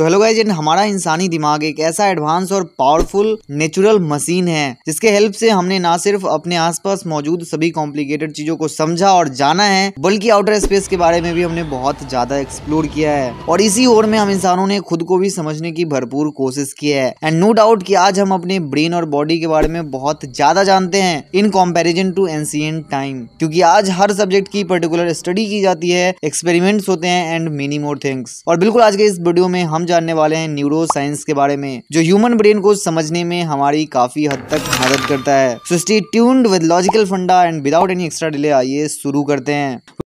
तो hello guys हमारा इंसानी दिमाग एक ऐसा एडवांस और पावरफुल नेचुरल मशीन है जिसके हेल्प से हमने ना सिर्फ अपने आसपास मौजूद सभी कॉम्प्लिकेटेड चीजों को समझा और जाना है बल्कि आउटर स्पेस के बारे में भी हमने बहुत ज्यादा एक्सप्लोर किया है और इसी ओर में हम इंसानों ने खुद को भी समझने की भरपूर कोशिश की है एंड नो डाउट की आज हम अपने ब्रेन और बॉडी के बारे में बहुत ज्यादा जानते हैं in comparison to ancient time क्योंकि आज हर सब्जेक्ट की पर्टिकुलर स्टडी की जाती है एक्सपेरिमेंट्स होते हैं एंड मेनी मोर थिंग्स और बिल्कुल आज के इस वीडियो में हम जानने वाले हैं न्यूरो साइंस के बारे में जो ह्यूमन ब्रेन को समझने में हमारी काफी हद तक मदद करता है so stay tuned with logical Funda and without any extra delay आइए शुरू करते हैं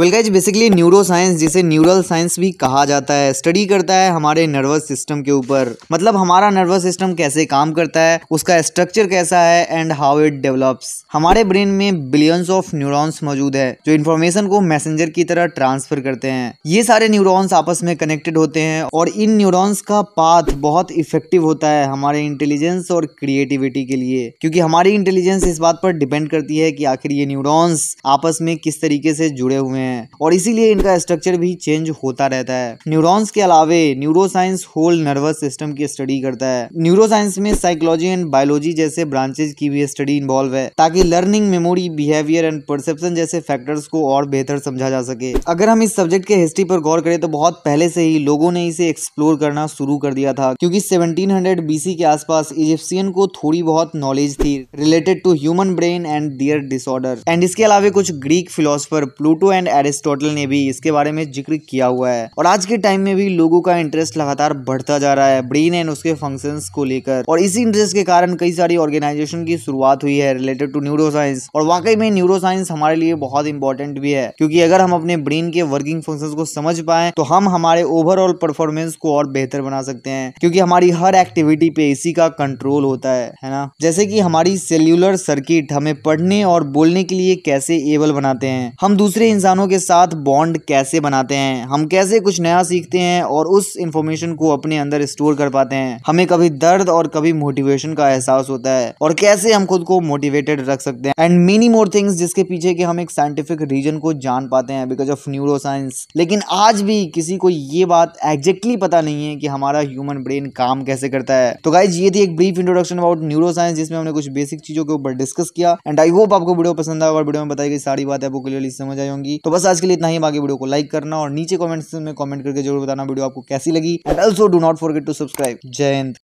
well guys basically neuroscience जिसे न्यूरल साइंस भी कहा जाता है स्टडी करता है हमारे नर्वस सिस्टम के ऊपर मतलब हमारा नर्वस सिस्टम कैसे काम करता है उसका स्ट्रक्चर कैसा है एंड हाउ इट डेवलप्स हमारे ब्रेन में बिलियंस ऑफ न्यूरॉन्स मौजूद है जो इन्फॉर्मेशन को मैसेंजर की तरह ट्रांसफर करते हैं ये सारे न्यूरोन्स आपस में कनेक्टेड होते हैं और इन न्यूरोन्स का पाथ बहुत इफेक्टिव होता है हमारे इंटेलिजेंस और क्रिएटिविटी के लिए क्योंकि हमारी इंटेलिजेंस इस बात पर डिपेंड करती है कि आखिर ये न्यूरोन्स आपस में किस तरीके से जुड़े हुए हैं हैं और इसीलिए इनका स्ट्रक्चर भी चेंज होता रहता है न्यूरॉन्स के अलावे न्यूरोसाइंस होल नर्वस सिस्टम की स्टडी करता है न्यूरोसाइंस में साइकोलॉजी एंड बायोलॉजी जैसे ब्रांचेज की भी स्टडी इन्वॉल्व है ताकि learning memory behaviour and perception जैसे फैक्टर्स को और बेहतर समझा जा सके अगर हम इस सब्जेक्ट के हिस्ट्री पर गौर करें तो बहुत पहले से ही लोगों ने इसे एक्सप्लोर करना शुरू कर दिया था क्योंकि 1700 बीसी के आसपास इजिप्सियन को थोड़ी बहुत नॉलेज थी related to human brain and their disorder and इसके अलावा कुछ Greek philosopher Plato and Aristotle ने भी इसके बारे में जिक्र किया हुआ है और आज के टाइम में भी लोगों का इंटरेस्ट लगातार बढ़ता जा रहा है ब्रेन एंड उसके फंक्शन को लेकर और इसी इंटरेस्ट के कारण कई सारी ऑर्गेनाइजेशन की शुरुआत हुई है रिलेटेड टू न्यूरो साइंस और वाकई में न्यूरो साइंस हमारे लिए बहुत इंपॉर्टेंट भी है क्योंकि अगर हम अपने ब्रेन के वर्किंग फंक्शन को समझ पाए तो हम हमारे ओवरऑल परफॉर्मेंस को और बेहतर बना सकते हैं क्योंकि हमारी हर एक्टिविटी पे इसी का कंट्रोल होता है है ना जैसे कि हमारी सेल्यूलर सर्किट हमें पढ़ने और बोलने के लिए कैसे एबल बनाते हैं हम दूसरे इंसानों इंसानों के साथ बॉन्ड कैसे बनाते हैं हम कैसे कुछ नया सीखते हैं और उस इंफॉर्मेशन को अपने अंदर स्टोर कर पाते हैं हमें कभी दर्द और कभी मोटिवेशन का एहसास होता है और कैसे हम खुद को मोटिवेटेड रख सकते हैं एंड मेनी मोर थिंग्स जिसके पीछे के हम एक साइंटिफिक रीजन को जान पाते हैं बिकॉज ऑफ न्यूरो साइंस लेकिन आज भी किसी को ये बात एग्जैक्टली पता नहीं है कि हमारा ह्यूमन ब्रेन काम कैसे करता है तो गाइज ये थी एक brief introduction about neuroscience जिसमें हमने कुछ बेसिक चीजों के ऊपर डिस्कस किया एंड आई होप आपको वीडियो पसंद आया और वीडियो में बताई गई सारी बात है आपको क्लियरली समझ आई होंगी तो तो बस आज के लिए इतना ही बाकी वीडियो को लाइक करना और नीचे कॉमेंट्स में कॉमेंट करके जरूर बताना वीडियो आपको कैसी लगी and also do not forget to subscribe जय हिंद